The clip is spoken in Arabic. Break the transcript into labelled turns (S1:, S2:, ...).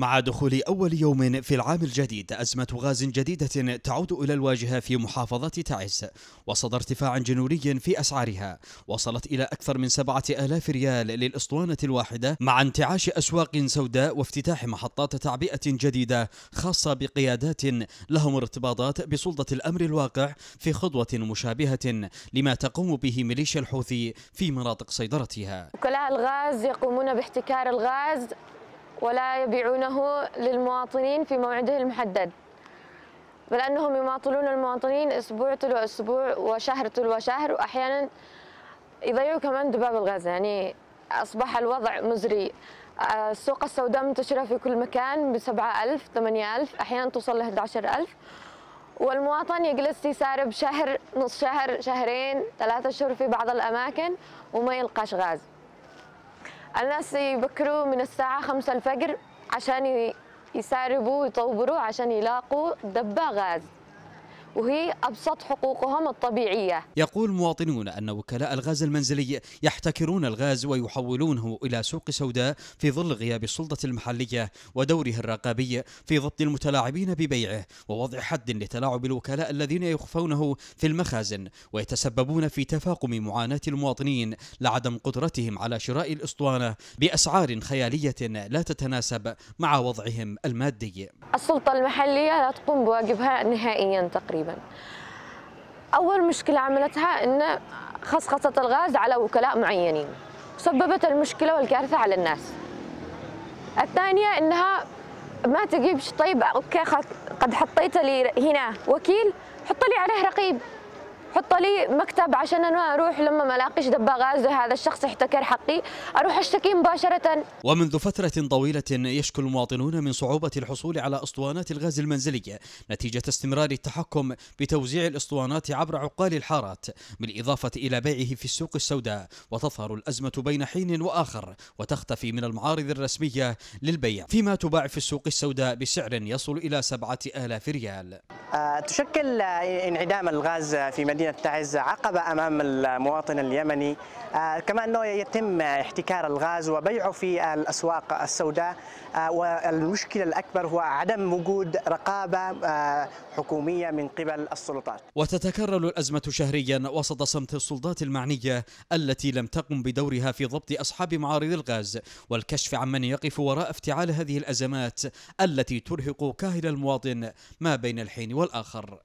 S1: مع دخول أول يوم في العام الجديد أزمة غاز جديدة تعود إلى الواجهة في محافظة تعز وصد ارتفاع جنوني في أسعارها وصلت إلى أكثر من سبعة آلاف ريال للإسطوانة الواحدة مع انتعاش أسواق سوداء وافتتاح محطات تعبئة جديدة خاصة بقيادات لهم ارتباطات بسلطة الأمر الواقع في خطوة مشابهة لما تقوم به ميليشيا الحوثي في مناطق سيطرتها
S2: وكلاء الغاز يقومون باحتكار الغاز ولا يبيعونه للمواطنين في موعده المحدد بل أنهم يماطلون المواطنين أسبوع تلو أسبوع وشهر تلو شهر وأحيانا يضيعوا كمان ذباب الغاز يعني أصبح الوضع مزري آه، السوق السوداء منتشرة في كل مكان بسبعة ألف ثمانية ألف أحيانا توصل ل عشر ألف والمواطن يجلس يسارب شهر نص شهر شهرين ثلاثة أشهر في بعض الأماكن وما يلقاش غاز الناس يبكروا من الساعة خمسة الفجر عشان يساربوا ويطوروا عشان يلاقوا دبة غاز وهي أبسط حقوقهم الطبيعية
S1: يقول مواطنون أن وكلاء الغاز المنزلي يحتكرون الغاز ويحولونه إلى سوق سوداء في ظل غياب السلطة المحلية ودورها الرقابي في ضبط المتلاعبين ببيعه ووضع حد لتلاعب الوكلاء الذين يخفونه في المخازن ويتسببون في تفاقم معاناة المواطنين لعدم قدرتهم على شراء الأسطوانة بأسعار خيالية لا تتناسب مع وضعهم المادي
S2: السلطة المحلية لا تقوم بواجبها نهائيا تقريبا تقريبا أول مشكلة عملتها أن خصخصة الغاز على وكلاء معينين سببت المشكلة والكارثة على الناس الثانية أنها ما تجيبش طيب أوكي قد حطيت لي هنا وكيل حط لي عليه رقيب حط لي مكتب عشان انا اروح لما ما الاقيش دباغاز هذا الشخص احتكر حقي اروح اشتكي مباشره
S1: ومنذ فتره طويله يشكو المواطنون من صعوبه الحصول على اسطوانات الغاز المنزليه نتيجه استمرار التحكم بتوزيع الاسطوانات عبر عقال الحارات بالاضافه الى بيعه في السوق السوداء وتظهر الازمه بين حين واخر وتختفي من المعارض الرسميه للبيع فيما تباع في السوق السوداء بسعر يصل الى 7000 ريال
S3: آه، تشكل انعدام الغاز في مدينه مدينة تعز عقبة أمام المواطن اليمني آه، كما أنه يتم احتكار الغاز وبيعه في الأسواق السوداء آه، والمشكلة الأكبر هو عدم وجود رقابة آه، حكومية من قبل السلطات
S1: وتتكرر الأزمة شهريا وسط صمت السلطات المعنية التي لم تقم بدورها في ضبط أصحاب معارض الغاز والكشف عن من يقف وراء افتعال هذه الأزمات التي ترهق كاهل المواطن ما بين الحين والآخر